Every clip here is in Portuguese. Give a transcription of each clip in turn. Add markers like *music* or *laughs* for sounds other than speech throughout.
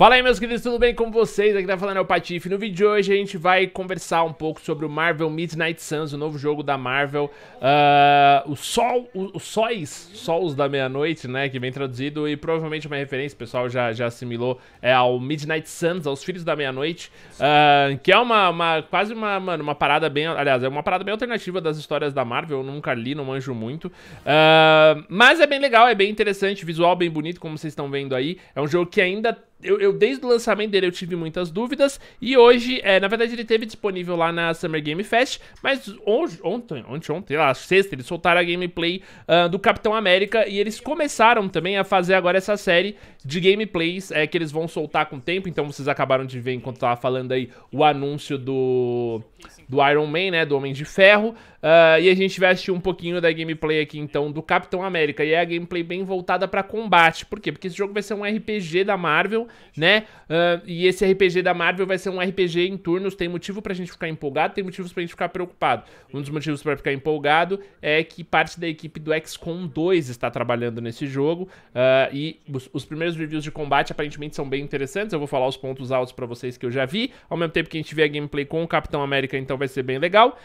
Fala aí, meus queridos, tudo bem com vocês? Aqui tá falando é o Patife. No vídeo de hoje a gente vai conversar um pouco sobre o Marvel Midnight Suns, o novo jogo da Marvel. Uh, o Sol, os Sóis, Sols da Meia-Noite, né, que vem traduzido e provavelmente uma referência, o pessoal já, já assimilou, é ao Midnight Suns, aos Filhos da Meia-Noite, uh, que é uma, uma quase uma, mano, uma parada bem, aliás, é uma parada bem alternativa das histórias da Marvel, eu nunca li, não manjo muito. Uh, mas é bem legal, é bem interessante, visual bem bonito, como vocês estão vendo aí. É um jogo que ainda eu, eu, desde o lançamento dele eu tive muitas dúvidas e hoje, é, na verdade ele teve disponível lá na Summer Game Fest, mas ontem ontem, ontem, ontem, lá, sexta, eles soltaram a gameplay uh, do Capitão América e eles começaram também a fazer agora essa série de gameplays é, que eles vão soltar com o tempo, então vocês acabaram de ver enquanto eu tava falando aí o anúncio do, do Iron Man, né, do Homem de Ferro, Uh, e a gente vai assistir um pouquinho da gameplay aqui então do Capitão América. E é a gameplay bem voltada para combate. Por quê? Porque esse jogo vai ser um RPG da Marvel, né? Uh, e esse RPG da Marvel vai ser um RPG em turnos. Tem motivo pra gente ficar empolgado, tem motivos pra gente ficar preocupado. Um dos motivos para ficar empolgado é que parte da equipe do XCOM 2 está trabalhando nesse jogo. Uh, e os, os, primeiros reviews de combate aparentemente são bem interessantes. Eu vou falar os pontos altos para vocês que eu já vi. Ao mesmo tempo que a gente vê a gameplay com o Capitão América, então vai ser bem legal.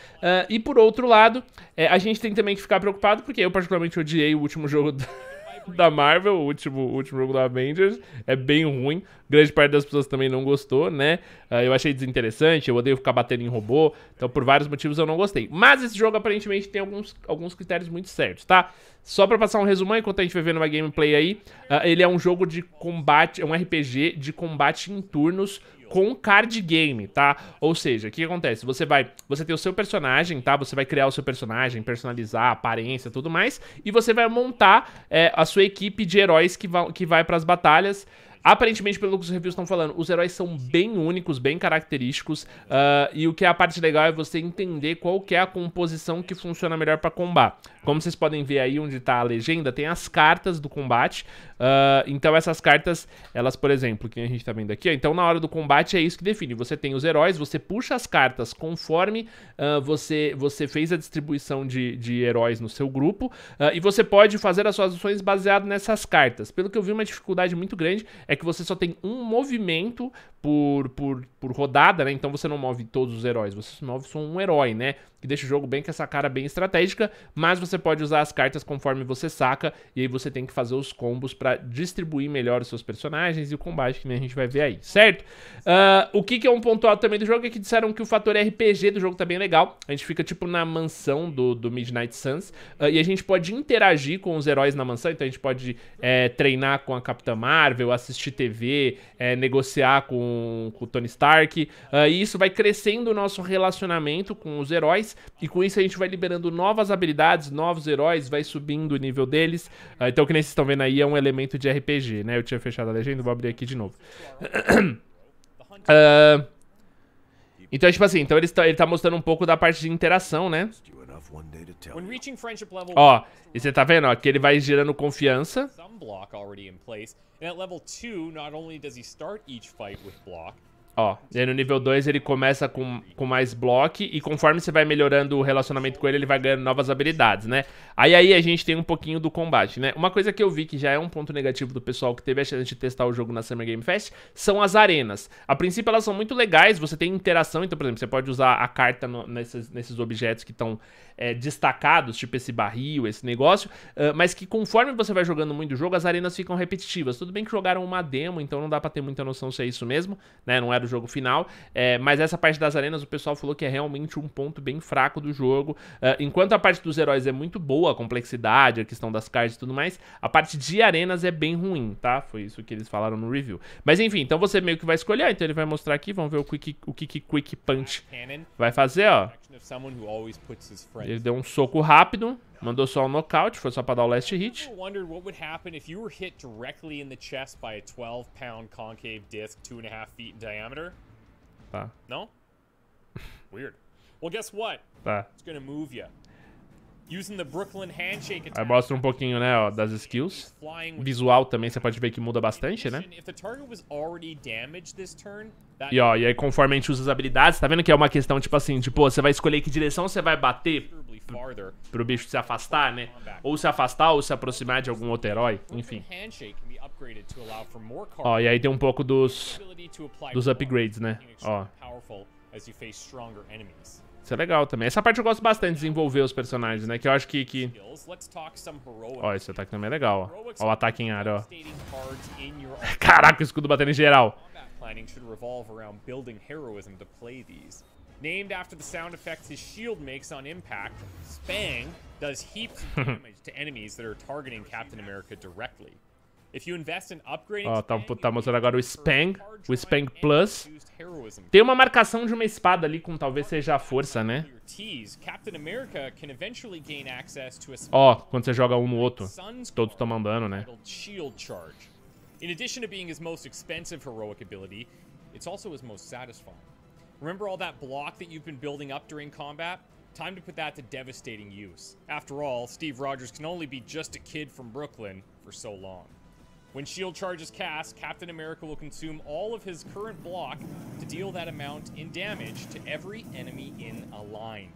e por outro outro lado, é, a gente tem também que ficar preocupado, porque eu particularmente odiei o último jogo da, *laughs* da Marvel, o último, o último jogo da Avengers. É bem ruim. Grande parte das pessoas também não gostou, né? Uh, eu achei desinteressante, eu odeio ficar batendo em robô. Então, por vários motivos, eu não gostei. Mas esse jogo aparentemente tem alguns, alguns critérios muito certos, tá? Só pra passar um resumão, enquanto a gente vai vendo uma gameplay aí, uh, ele é um jogo de combate, é um RPG de combate em turnos com card game, tá? Ou seja, o que acontece? Você vai, você tem o seu personagem, tá? Você vai criar o seu personagem, personalizar a aparência, tudo mais, e você vai montar é, a sua equipe de heróis que, va que vai para as batalhas. Aparentemente, pelo que os reviews estão falando, os heróis são bem únicos, bem característicos. Uh, e o que é a parte legal é você entender qual que é a composição que funciona melhor para combate. Como vocês podem ver aí onde tá a legenda, tem as cartas do combate. Uh, então essas cartas, elas, por exemplo, que a gente tá vendo aqui, ó, então na hora do combate é isso que define. Você tem os heróis, você puxa as cartas conforme uh, você, você fez a distribuição de, de heróis no seu grupo. e você pode fazer as suas ações baseado nessas cartas. Pelo que eu vi, uma dificuldade muito grande é é que você só tem um movimento por, por, por rodada, né? Então você não move todos os heróis, você move só um herói, né? que deixa o jogo bem com essa cara bem estratégica, mas você pode usar as cartas conforme você saca, e aí você tem que fazer os combos para distribuir melhor os seus personagens e o combate, que a gente vai ver aí, certo? Uh, o que, que é um ponto alto também do jogo é que disseram que o fator RPG do jogo tá bem legal, a gente fica tipo na mansão do, do Midnight Suns, uh, e a gente pode interagir com os heróis na mansão, então a gente pode é, treinar com a Capitã Marvel, assistir TV, é, negociar com, com o Tony Stark, uh, e isso vai crescendo o nosso relacionamento com os heróis, e com isso a gente vai liberando novas habilidades, novos heróis, vai subindo o nível deles. Uh, então, o que nem vocês estão vendo aí é um elemento de RPG, né? Eu tinha fechado a legenda, vou abrir aqui de novo. uh, *coughs* então, tipo assim, então ele está, ele tá mostrando um pouco da parte de interação, né? Ó, e você tá vendo, ó, que ele vai gerando confiança. E at level 2, not only does he start each fight with block, Ó, e aí no nível 2 ele começa com, com mais bloco e conforme você vai melhorando o relacionamento com ele, ele vai ganhando novas habilidades, né? Aí aí a gente tem um pouquinho do combate, né? Uma coisa que eu vi que já é um ponto negativo do pessoal que teve a chance de testar o jogo na Summer Game Fest são as arenas. A princípio elas são muito legais, você tem interação, então, por exemplo, você pode usar a carta no, nesses, nesses objetos que estão é, destacados, tipo esse barril, esse negócio, uh, mas que conforme você vai jogando muito o jogo, as arenas ficam repetitivas. Tudo bem que jogaram uma demo, então não dá pra ter muita noção se é isso mesmo, né? Não era jogo final. É, mas essa parte das arenas o pessoal falou que é realmente um ponto bem fraco do jogo. É, enquanto a parte dos heróis é muito boa, a complexidade, a questão das cards e tudo mais, a parte de arenas é bem ruim, tá? Foi isso que eles falaram no review. Mas enfim, então você meio que vai escolher, então ele vai mostrar aqui, vamos ver o, que o que Quick Punch vai fazer, ó. Ele deu um soco rápido. Mandou só o um nocaute, foi só pra dar o last hit. wondered what would happen if you were hit directly in the chest by a 12 pound concave disc, two and a half feet in diameter. Tá. Não? Weird. Well, guess what? Tá. It's gonna move you. Using the Brooklyn handshake Aí mostra um pouquinho, né, ó, das skills. Visual também, você pode ver que muda bastante, né? E ó, e aí conforme a gente usa as habilidades, tá vendo que é uma questão, tipo assim, tipo, você vai escolher que direção você vai bater pro, o bicho se afastar, né? Ou se afastar ou se aproximar de algum outro herói, enfim. Ó, e aí tem um pouco dos, dos upgrades, né? Ó. Isso é legal também. Essa parte eu gosto bastante, de desenvolver os personagens, né? Que eu acho que... que... Ó, esse ataque também é legal, ó. Ó o ataque em área, ó. *laughs* Caraca, o escudo batendo em geral. Named after the sound effects his shield makes on impact, Spang does heaps of *laughs* damage to enemies that are targeting Captain America directly. If you invest in upgrading Ó, tá, tá mostrando agora o Spang, o Spang Plus. Tem uma marcação de uma espada ali com talvez seja a força, né? Ó, quando você joga um no outro, todos tomam dano, né? In addition to being his most expensive heroic ability, it's also his most satisfying. Remember all that block that you've been building up during combat? Time to put that to devastating use. After all, Steve Rogers can only be just a kid from Brooklyn for so long. When shield charge is cast, Captain America will consume all of his current block to deal that amount in damage to every enemy in a line.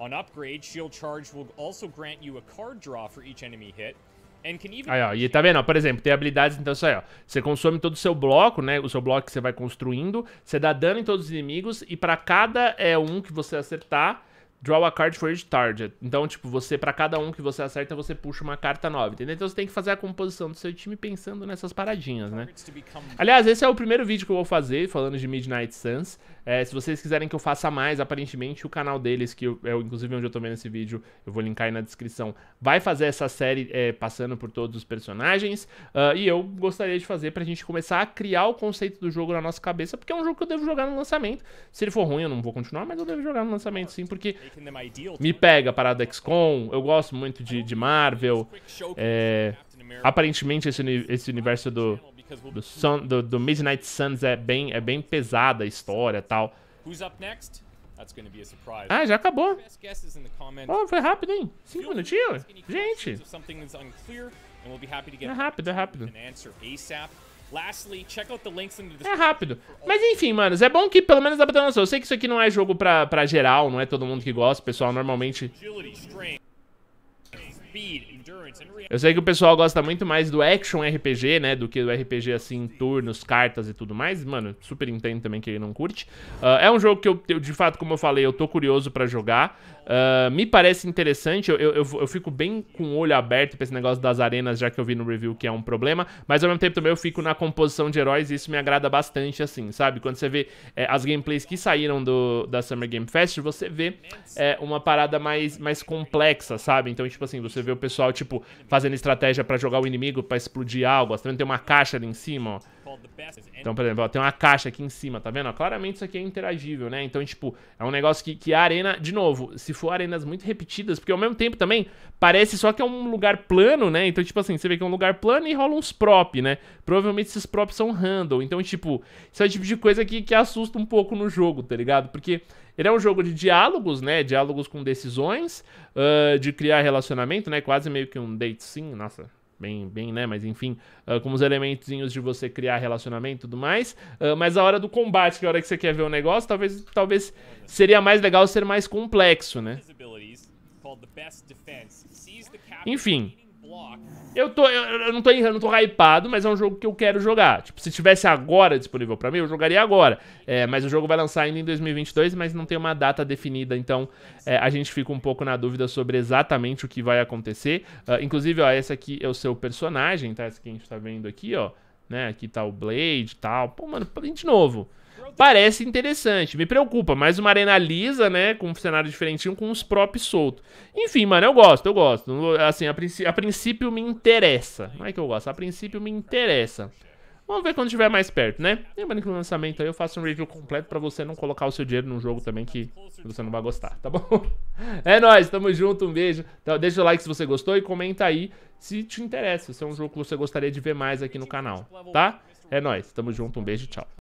On upgrade, shield charge will also grant you a card draw for each enemy hit, Aí, ó, e tá vendo? por exemplo, tem habilidades, então isso aí, ó. Você consome todo o seu bloco, né? O seu bloco que você vai construindo. Você dá dano em todos os inimigos. E pra cada é um que você acertar, Draw a card for each target. Então, tipo, você, para cada um que você acerta, você puxa uma carta nova, entendeu? Então você tem que fazer a composição do seu time pensando nessas paradinhas, né? Aliás, esse é o primeiro vídeo que eu vou fazer, falando de Midnight Suns. É, se vocês quiserem que eu faça mais, aparentemente o canal deles, que eu, é inclusive onde eu tô vendo esse vídeo, eu vou linkar aí na descrição, vai fazer essa série é, passando por todos os personagens. Uh, e eu gostaria de fazer pra gente começar a criar o conceito do jogo na nossa cabeça, porque é um jogo que eu devo jogar no lançamento. Se ele for ruim, eu não vou continuar, mas eu devo jogar no lançamento sim, porque me pega a parada eu gosto muito de, de Marvel. É, aparentemente esse, esse universo do, do, Sun, do, do, Midnight Suns é bem, é bem pesada a história e tal. Ah, já acabou. Oh, foi rápido, hein? Cinco minutinhos? Gente! É rápido, é rápido. É rápido. Mas enfim, manos, é bom que pelo menos dá pra ter noção. Eu sei que isso aqui não é jogo pra, pra geral, não é todo mundo que gosta, pessoal normalmente... Eu sei que o pessoal gosta muito mais do action RPG, né? Do que do RPG assim, em turnos, cartas e tudo mais. Mano, super entendo também que ele não curte. Uh, é um jogo que eu, eu, de fato, como eu falei, eu tô curioso pra jogar. Uh, me parece interessante. Eu, eu, eu, fico bem com o olho aberto pra esse negócio das arenas, já que eu vi no review que é um problema. Mas ao mesmo tempo também eu fico na composição de heróis e isso me agrada bastante, assim, sabe? Quando você vê é, as gameplays que saíram do, da Summer Game Fest, você vê é, uma parada mais, mais complexa, sabe? Então, tipo assim, você vê o pessoal, tipo, fazendo estratégia para jogar o inimigo para explodir algo. Ó. Você também tem uma caixa ali em cima, ó. Então, por exemplo, ó, tem uma caixa aqui em cima, tá vendo? Ó, claramente isso aqui é interagível, né? Então, tipo, é um negócio que, que a arena, de novo, se for arenas muito repetidas, porque ao mesmo tempo também parece só que é um lugar plano, né? Então, tipo assim, você vê que é um lugar plano e rola uns prop, né? Provavelmente esses props são handle. Então, tipo, isso é o tipo de coisa que, que assusta um pouco no jogo, tá ligado? Porque ele é um jogo de diálogos, né? Diálogos com decisões, uh, de criar relacionamento, né? Quase meio que um date sim, nossa, bem, bem, né? Mas enfim, uh, ah, como os elementos de você criar relacionamento e tudo mais. Uh, mas a hora do combate, que é a hora que você quer ver o negócio, talvez, talvez seria mais legal ser mais complexo, né? Enfim. Eu, tô, eu, eu não tô, eu não tô hypado, mas é um jogo que eu quero jogar. Tipo, se tivesse agora disponível pra mim, eu jogaria agora. É, mas o jogo vai lançar ainda em 2022, mas não tem uma data definida, então é, a gente fica um pouco na dúvida sobre exatamente o que vai acontecer. Uh, inclusive, ó, esse aqui é o seu personagem, tá? Esse que a gente tá vendo aqui, ó. Né? Aqui tá o Blade e tal. Pô, mano, de novo parece interessante. Me preocupa, mais uma arena lisa, né? Com um cenário diferentinho, com uns props solto. Enfim, mano, eu gosto, eu gosto. Assim, a, princ a princípio me interessa. Não é que eu gosto, a princípio me interessa. Vamos ver quando estiver mais perto, né? Lembrando que no lançamento aí eu faço um review completo pra você não colocar o seu dinheiro num jogo também que você não vai gostar, tá bom? *laughs* É nóis, tamo junto, um beijo. Então, deixa o like se você gostou e comenta aí se te interessa, se é um jogo que você gostaria de ver mais aqui no canal, tá? É nóis, tamo junto, um beijo, tchau.